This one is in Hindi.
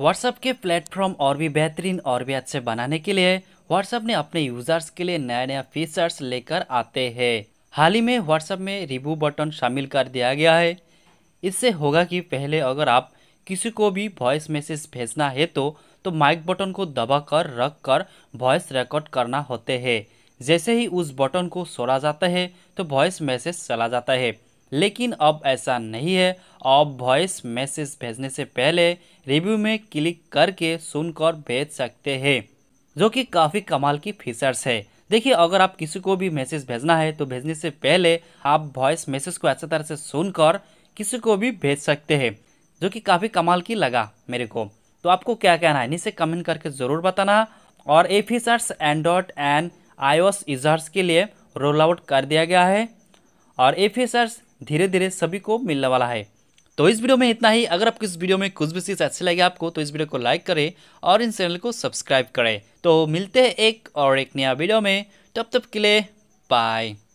व्हाट्सएप के प्लेटफॉर्म और भी बेहतरीन और भी अच्छे बनाने के लिए व्हाट्सएप ने अपने यूजर्स के लिए नया नया फीचर्स लेकर आते हैं हाल ही में व्हाट्सएप में रिव्यू बटन शामिल कर दिया गया है इससे होगा कि पहले अगर आप किसी को भी वॉइस मैसेज भेजना है तो तो माइक बटन को दबा कर रख कर वॉइस रिकॉर्ड करना होते हैं जैसे ही उस बटन को सोड़ा जाता है तो वॉइस मैसेज चला जाता है लेकिन अब ऐसा नहीं है आप वॉइस मैसेज भेजने से पहले रिव्यू में क्लिक करके सुनकर भेज सकते हैं जो कि काफ़ी कमाल की फीचर्स है देखिए अगर आप किसी को भी मैसेज भेजना है तो भेजने से पहले आप वॉइस मैसेज को अच्छी तरह से सुनकर किसी को भी भेज सकते हैं जो कि काफ़ी कमाल की लगा मेरे को तो आपको क्या कहना है नीचे कमेंट करके ज़रूर बताना और a features Android and I users के लिए रोल आउट कर दिया गया है और ए फीचर्स धीरे धीरे सभी को मिलने वाला है तो इस वीडियो में इतना ही अगर आपको इस वीडियो में कुछ भी चीज़ अच्छी लगी आपको तो इस वीडियो को लाइक करें और इन चैनल को सब्सक्राइब करें तो मिलते हैं एक और एक नया वीडियो में तब तब के लिए बाय